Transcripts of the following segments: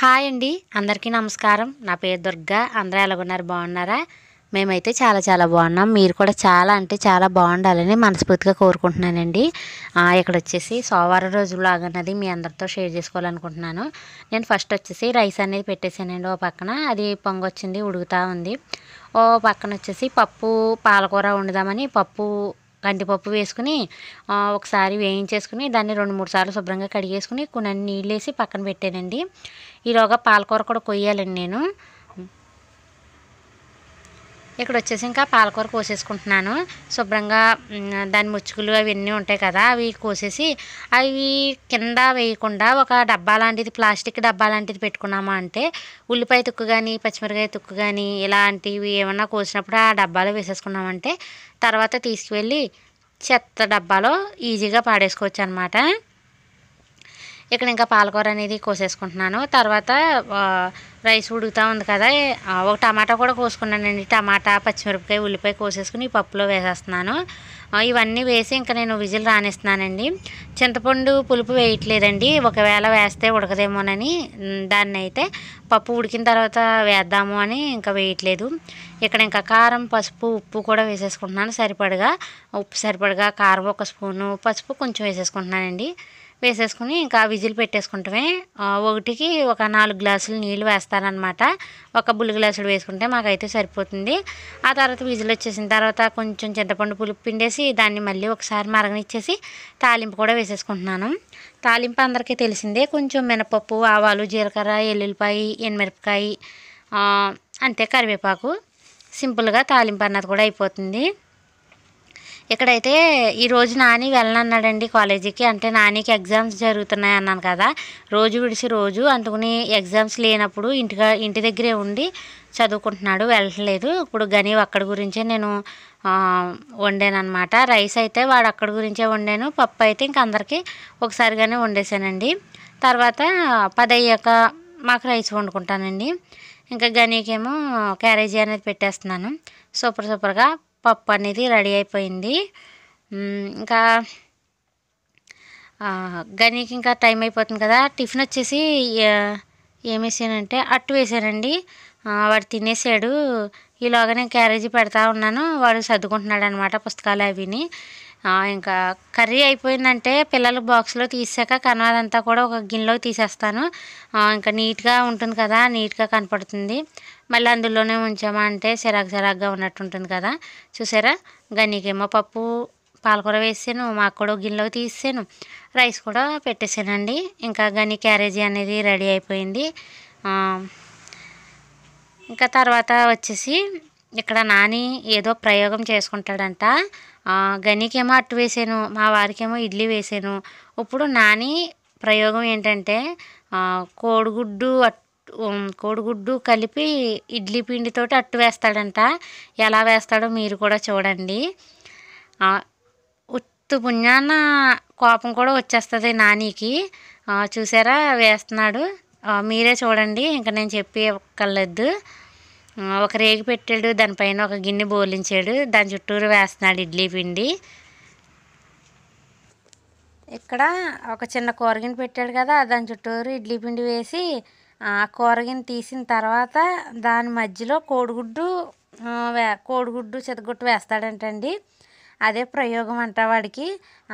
hi అండి అందరికీ నమస్కారం నా పేరు దుర్గా అందరూ ఎలాగొన్నారు బాగున్నారా మేమైతే చాలా చాలా బాగున్నాం మీరు కూడా చాలా అంటే చాలా బాగుండాలని మనస్ఫూర్తిగా కోరుకుంటున్నానండి ఇక్కడ వచ్చేసి సోమవారం రోజు బ్లాగ్ మీ అందరితో షేర్ చేసుకోవాలనుకుంటున్నాను నేను ఫస్ట్ వచ్చేసి రైస్ అనేది పెట్టేశానండి ఓ పక్కన అది పొంగొచ్చింది ఉడుగుతూ ఉంది ఓ పక్కన వచ్చేసి పప్పు పాలకూర వండుదామని పప్పు కందిపప్పు వేసుకుని ఒకసారి వేయించేసుకుని దాన్ని రెండు మూడు సార్లు శుభ్రంగా కడిగేసుకుని కొన్ని నీళ్ళు వేసి పక్కన పెట్టానండి ఈలోగా పాలకూర కూడా కొయ్యాలండి నేను ఇక్కడ వచ్చేసి ఇంకా పాలకూర కోసేసుకుంటున్నాను శుభ్రంగా దాని ముచ్చుకులు అవన్నీ ఉంటాయి కదా అవి కోసేసి అవి కింద వేయకుండా ఒక డబ్బా లాంటిది ప్లాస్టిక్ డబ్బా లాంటిది పెట్టుకున్నామా అంటే ఉల్లిపాయ తుక్కు కానీ పచ్చిమిరకాయ తుక్కు కానీ ఇలాంటివి ఏమన్నా కోసినప్పుడు ఆ డబ్బాలో వేసేసుకున్నామంటే తర్వాత తీసుకువెళ్ళి చెత్త డబ్బాలో ఈజీగా పాడేసుకోవచ్చు అనమాట ఇక్కడ ఇంకా పాలకూర అనేది కోసేసుకుంటున్నాను తర్వాత రైస్ ఉడుకుతూ ఉంది కదా ఒక టమాటా కూడా కోసుకున్నానండి టమాటా పచ్చిమిరపకాయ ఉల్లిపాయ కోసేసుకుని పప్పులో వేసేస్తున్నాను ఇవన్నీ వేసి ఇంకా నేను విజిల్ రానిస్తున్నానండి చింతపండు పులుపు వేయట్లేదండి ఒకవేళ వేస్తే ఉడకదేమోనని దాన్ని అయితే పప్పు ఉడికిన తర్వాత వేద్దాము అని ఇంకా వేయట్లేదు ఇక్కడ ఇంకా కారం పసుపు ఉప్పు కూడా వేసేసుకుంటున్నాను సరిపడగా ఉప్పు సరిపడగా కారం ఒక స్పూను పసుపు కొంచెం వేసేసుకుంటున్నానండి వేసేసుకుని ఇంకా విజిల్ పెట్టేసుకుంటామే ఒకటికి ఒక నాలుగు గ్లాసులు నీళ్ళు వేస్తారనమాట ఒక బుల్లి గ్లాసులు వేసుకుంటే మాకైతే సరిపోతుంది ఆ తర్వాత విజిల్ వచ్చేసిన తర్వాత కొంచెం చింతపండు పులుపు పిండేసి దాన్ని మళ్ళీ ఒకసారి మరగనిచ్చేసి తాలింపు కూడా వేసేసుకుంటున్నాను తాలింపు అందరికీ తెలిసిందే కొంచెం మినపప్పు ఆవాలు జీలకర్ర ఎల్లుల్లిపాయ ఎనిమిరపకాయ అంతే కరివేపాకు సింపుల్గా తాలింపు అన్నది కూడా అయిపోతుంది ఇక్కడైతే ఈరోజు నాని వెళ్ళనన్నాడండి కాలేజీకి అంటే నానికి ఎగ్జామ్స్ జరుగుతున్నాయి అన్నాను కదా రోజు విడిచి రోజు అందుకుని ఎగ్జామ్స్ లేనప్పుడు ఇంటి ఇంటి దగ్గరే ఉండి చదువుకుంటున్నాడు వెళ్ళట్లేదు ఇప్పుడు గని అక్కడి గురించే నేను వండానమాట రైస్ అయితే వాడు అక్కడి గురించే వండాను పప్పు అయితే ఇంక అందరికీ ఒకసారిగానే వండేసానండి తర్వాత పదయ్యాక మాకు రైస్ వండుకుంటానండి ఇంకా గనీకేమో క్యారేజీ అనేది పెట్టేస్తున్నాను సూపర్ సూపర్గా పప్పు అనేది రెడీ అయిపోయింది ఇంకా గనికి ఇంకా టైం అయిపోతుంది కదా టిఫిన్ వచ్చేసి ఏమేసానంటే అట్టు వేసానండి వాడు తినేసాడు ఈలోగా నేను క్యారేజీ పెడతా ఉన్నాను వాడు సర్దుకుంటున్నాడు అనమాట పుస్తకాలు అవిని ఇంకా కర్రీ అయిపోయిందంటే పిల్లలు బాక్స్లో తీసాక కనవాదంతా కూడా ఒక గిన్నెలో తీసేస్తాను ఇంకా నీట్గా ఉంటుంది కదా నీట్గా కనపడుతుంది మళ్ళీ అందులోనే ఉంచామా అంటే సిరాకు సిరాకుగా ఉన్నట్టు ఉంటుంది కదా చూసారా నీకేమో పప్పు పాలకూర వేసాను మాకు కూడా గిన్నెలో తీసాను రైస్ కూడా పెట్టేసానండి ఇంకా గని క్యారేజీ అనేది రెడీ అయిపోయింది ఇంకా తర్వాత వచ్చేసి ఇక్కడ నాని ఏదో ప్రయోగం చేసుకుంటాడంట గనికేమో అట్టు వేసాను మా వారికేమో ఇడ్లీ వేసాను ఇప్పుడు నాని ప్రయోగం ఏంటంటే కోడిగుడ్డు అట్టు కోడిగుడ్డు కలిపి ఇడ్లీ పిండితో అట్టు వేస్తాడంట ఎలా వేస్తాడో మీరు కూడా చూడండి ఉత్తు పుణ్యాన కోపం కూడా వచ్చేస్తుంది నానికి చూసారా వేస్తున్నాడు మీరే చూడండి ఇంకా నేను చెప్పి ఇవ్వక్కర్లేదు ఒక రేగి పెట్టాడు దానిపైన ఒక గిన్నె బోలించాడు దాని చుట్టూరు వేస్తున్నాడు ఇడ్లీ పిండి ఇక్కడ ఒక చిన్న కూరగిని పెట్టాడు కదా దాని చుట్టూరు ఇడ్లీ పిండి వేసి ఆ కూరగిని తీసిన తర్వాత దాని మధ్యలో కోడిగుడ్డు వే కోడిగుడ్డు చెతగుట్టు వేస్తాడంటండి అదే ప్రయోగం అంట వాడికి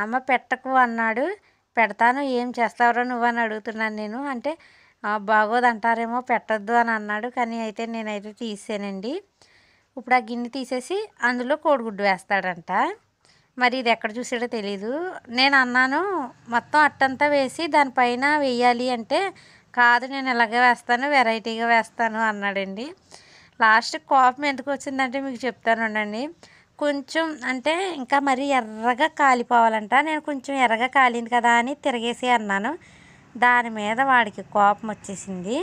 అమ్మ పెట్టకు అన్నాడు పెడతాను ఏం చేస్తావురా నువ్వు అని అడుగుతున్నాను నేను అంటే బాగోదు అంటారేమో పెట్టద్దు అని అన్నాడు కానీ అయితే నేనైతే తీసానండి ఇప్పుడు ఆ గిన్నె తీసేసి అందులో కోడిగుడ్డు వేస్తాడంట మరి ఇది ఎక్కడ చూసాడో తెలీదు నేను అన్నాను మొత్తం అట్టంతా వేసి దానిపైన వేయాలి అంటే కాదు నేను ఇలాగే వేస్తాను వెరైటీగా వేస్తాను అన్నాడండి లాస్ట్ కోపం ఎందుకు వచ్చిందంటే మీకు చెప్తాను ఉండండి కొంచెం అంటే ఇంకా మరీ ఎర్రగా కాలిపోవాలంట నేను కొంచెం ఎర్రగా కాలింది కదా అని తిరగేసి అన్నాను దాని మీద వాడికి కోపం వచ్చేసింది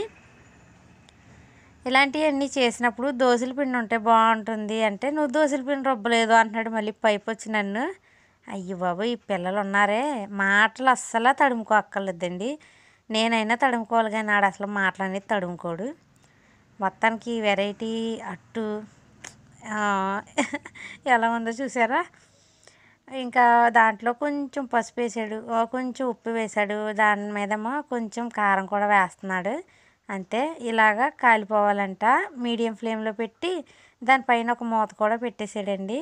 ఇలాంటివన్నీ చేసినప్పుడు దోశల పిండి ఉంటే బాగుంటుంది అంటే నువ్వు దోశల పిండి రుబ్బలేదు అంటున్నాడు మళ్ళీ పైపు వచ్చి నన్ను అయ్యి బాబు ఈ పిల్లలు ఉన్నారే మాటలు అస్సలు తడుముకో అక్కర్లేదండి నేనైనా తడుముకోవాలి కానీ ఆడు అసలు మాటలు అనేది తడుముకోడు మొత్తానికి వెరైటీ అట్టు ఎలా ఉందో చూసారా ఇంకా దాంట్లో కొంచెం పసుపు వేసాడు కొంచెం ఉప్పు వేసాడు దాని మీదేమో కొంచెం కారం కూడా వేస్తున్నాడు అంతే ఇలాగా కాలిపోవాలంట మీడియం ఫ్లేమ్లో పెట్టి దానిపైన ఒక మూత కూడా పెట్టేసాడండి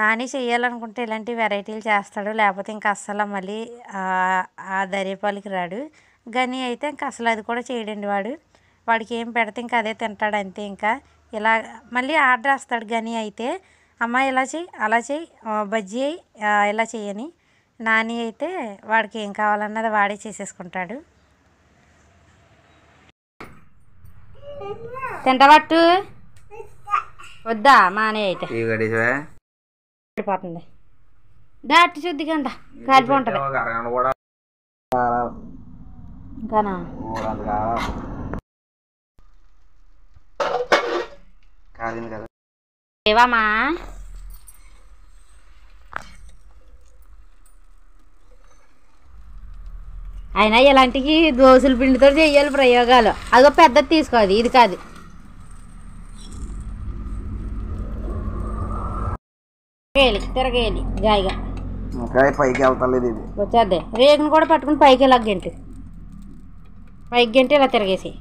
నాని చేయాలనుకుంటే ఇలాంటి వెరైటీలు చేస్తాడు లేకపోతే ఇంకా అస్సలు మళ్ళీ ఆ దరేపాలకి రాడు గని అయితే ఇంకా అసలు అది కూడా చేయడండి వాడు వాడికి ఏం పెడితే ఇంకా అదే తింటాడు అంతే ఇంకా ఇలా మళ్ళీ ఆర్డర్ వస్తాడు గని అయితే అమ్మ ఇలా చేయి అలా చేయి బజ్జీ ఇలా చేయని నాని అయితే వాడికి ఏం కావాలన్నది వాడే చేసేసుకుంటాడు తింటవట్టు వద్దా మానే అయితే దాటి శుద్ధి కింద కాలిపోతుంది కదా లేవామా అయినా ఇలాంటికి దోసుల పిండితో చేయాలి ప్రయోగాలు అదో పెద్దది తీసుకోదు ఇది కాదు తిరగేయాలి తిరగేయాలి జాయిగా పైకి వెళ్తలేదు రేగును కూడా పట్టుకుని పైకి ఇలా గంటి పైకి గంటే ఇలా తిరగేసి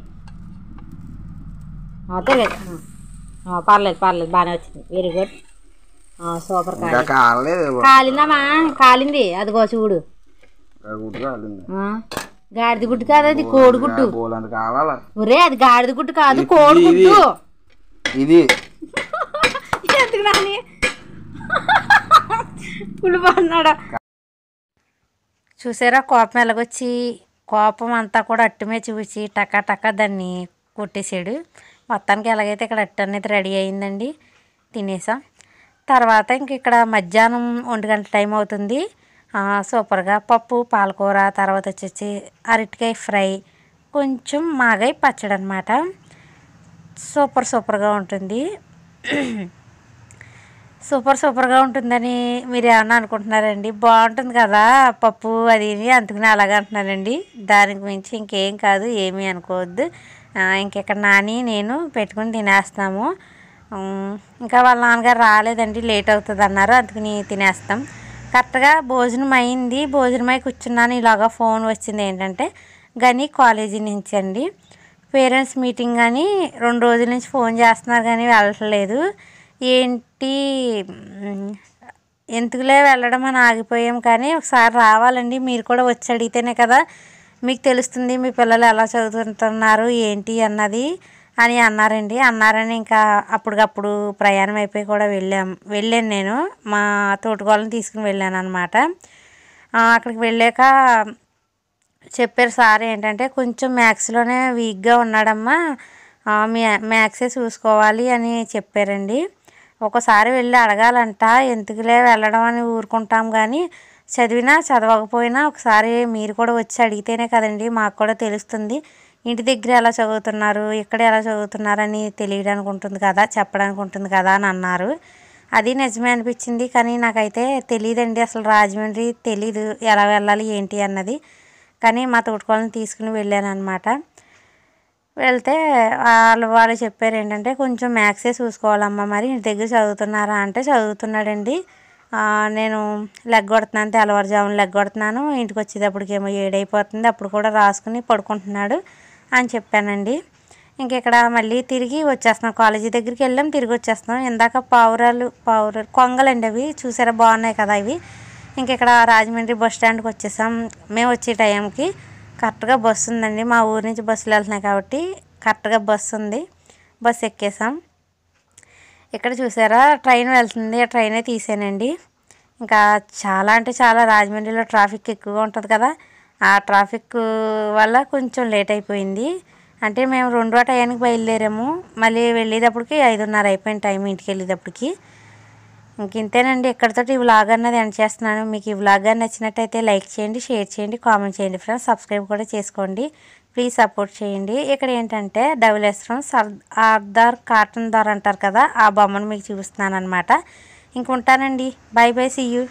తిరగదు పర్లేదు పర్లేదు బాగానే వచ్చింది వెరీ గుడ్ సూపర్ కాలిందమ్మా కాలింది అదిగో చూడు గాడిద గుడ్డు కాదు అది కోడి గుడ్డు ఒరే అది గాడిద గుడ్డు కాదు కోడి గుడ్డు ఇది ఎందుకు నాని చూసారా కోపం ఎలాగొచ్చి కోపం అంతా కూడా అట్టుమే చూసి టకా టకా దాన్ని కొట్టేశాడు మొత్తానికి ఎలాగైతే ఇక్కడ అట్ట అనేది రెడీ అయిందండి తినేసాం తర్వాత ఇంక ఇక్కడ మధ్యాహ్నం ఒంటి గంట టైం అవుతుంది సూపర్గా పప్పు పాలకూర తర్వాత వచ్చేసి అరటికాయ ఫ్రై కొంచెం మాగై పచ్చడి అనమాట సూపర్ సూపర్గా ఉంటుంది సూపర్ సూపర్గా ఉంటుందని మీరు ఏమన్నా అనుకుంటున్నారండి బాగుంటుంది కదా పప్పు అది అందుకని అలాగ అంటున్నారండి దానికి మించి ఇంకేం కాదు ఏమీ అనుకోవద్దు ఇంకెక్కడ నాని నేను పెట్టుకుని తినేస్తాము ఇంకా వాళ్ళ నాన్నగారు రాలేదండి లేట్ అవుతుంది అన్నారు అందుకని తినేస్తాం కరెక్ట్గా భోజనం అయింది భోజనం అయి కూర్చున్నాను ఇలాగ ఫోన్ వచ్చింది ఏంటంటే గని కాలేజీ నుంచి అండి పేరెంట్స్ మీటింగ్ కానీ రెండు రోజుల నుంచి ఫోన్ చేస్తున్నారు కానీ వెళ్ళట్లేదు ఏంటి ఎందుకులే వెళ్ళడం అని ఆగిపోయాం కానీ ఒకసారి రావాలండి మీరు కూడా వచ్చి అడిగితేనే కదా మీకు తెలుస్తుంది మీ పిల్లలు ఎలా చదువుతుంటున్నారు ఏంటి అన్నది అని అన్నారండి అన్నారని ఇంకా అప్పటికప్పుడు ప్రయాణం అయిపోయి కూడా వెళ్ళాం వెళ్ళాను నేను మా తోటకోళ్ళని తీసుకుని వెళ్ళాను అనమాట అక్కడికి వెళ్ళాక చెప్పారు సార్ ఏంటంటే కొంచెం మ్యాథ్స్లోనే వీక్గా ఉన్నాడమ్మా మ్యా మ్యాథ్సే చూసుకోవాలి అని చెప్పారండి ఒకసారి వెళ్ళి అడగాలంట ఎందుకులే వెళ్ళడం అని ఊరుకుంటాం కానీ చదివినా చదవకపోయినా ఒకసారి మీరు కూడా వచ్చి అడిగితేనే కదండి మాకు కూడా తెలుస్తుంది ఇంటి దగ్గర ఎలా చదువుతున్నారు ఇక్కడ ఎలా చదువుతున్నారని తెలియడానికి ఉంటుంది కదా చెప్పడానికి ఉంటుంది కదా అని అన్నారు అది నిజమే అనిపించింది కానీ నాకైతే తెలియదండి అసలు రాజమండ్రి తెలీదు ఎలా వెళ్ళాలి ఏంటి అన్నది కానీ మా తోటకోళ్ళని తీసుకుని వెళ్ళాను అనమాట వెళ్తే వాళ్ళు వాళ్ళు చెప్పారు ఏంటంటే కొంచెం మ్యాథ్సే చూసుకోవాలమ్మా మరి ఇంటి దగ్గర చదువుతున్నారా అంటే చదువుతున్నాడండి నేను లెగ్గొడుతున్నాను అంటే లెగ్ లెగ్గొడుతున్నాను ఇంటికి ఏమో ఏడైపోతుంది అప్పుడు కూడా రాసుకుని పడుకుంటున్నాడు అని చెప్పానండి ఇంక ఇక్కడ మళ్ళీ తిరిగి వచ్చేస్తున్నాం కాలేజీ దగ్గరికి వెళ్ళాం తిరిగి వచ్చేస్తున్నాం ఇందాక పావురాలు పావురాలు కొంగలండి అవి చూసారా బాగున్నాయి కదా ఇవి ఇంక ఇక్కడ రాజమండ్రి బస్ స్టాండ్కి వచ్చేసాం మేము వచ్చే టైంకి కరెక్ట్గా బస్సు ఉందండి మా ఊరి నుంచి బస్సులు వెళ్తున్నాయి కాబట్టి కరెక్ట్గా బస్సు ఉంది బస్సు ఎక్కేసాం ఇక్కడ చూసారా ట్రైన్ వెళ్తుంది ఆ ట్రైనే తీసానండి ఇంకా చాలా అంటే చాలా రాజమండ్రిలో ట్రాఫిక్ ఎక్కువగా ఉంటుంది కదా ఆ ట్రాఫిక్ వల్ల కొంచెం లేట్ అయిపోయింది అంటే మేము రెండో టైంకి బయలుదేరాము మళ్ళీ వెళ్ళేటప్పటికి ఐదున్నర అయిపోయింది టైం ఇంటికి వెళ్ళేటప్పటికి ఇంతేనండి ఇక్కడతో ఈ వ్లాగ్ అన్నది ఎండ్ చేస్తున్నాను మీకు ఈ వ్లాగ్ నచ్చినట్టయితే లైక్ చేయండి షేర్ చేయండి కామెంట్ చేయండి ఫ్రెండ్స్ సబ్స్క్రైబ్ కూడా చేసుకోండి ప్లీజ్ సపోర్ట్ చేయండి ఇక్కడ ఏంటంటే డబులేశ్వరం సర్ ఆర్దార్ కాటన్ దార్ అంటారు కదా ఆ బొమ్మను మీకు చూపిస్తున్నాను అనమాట ఇంక ఉంటానండి బై బై సీ యూ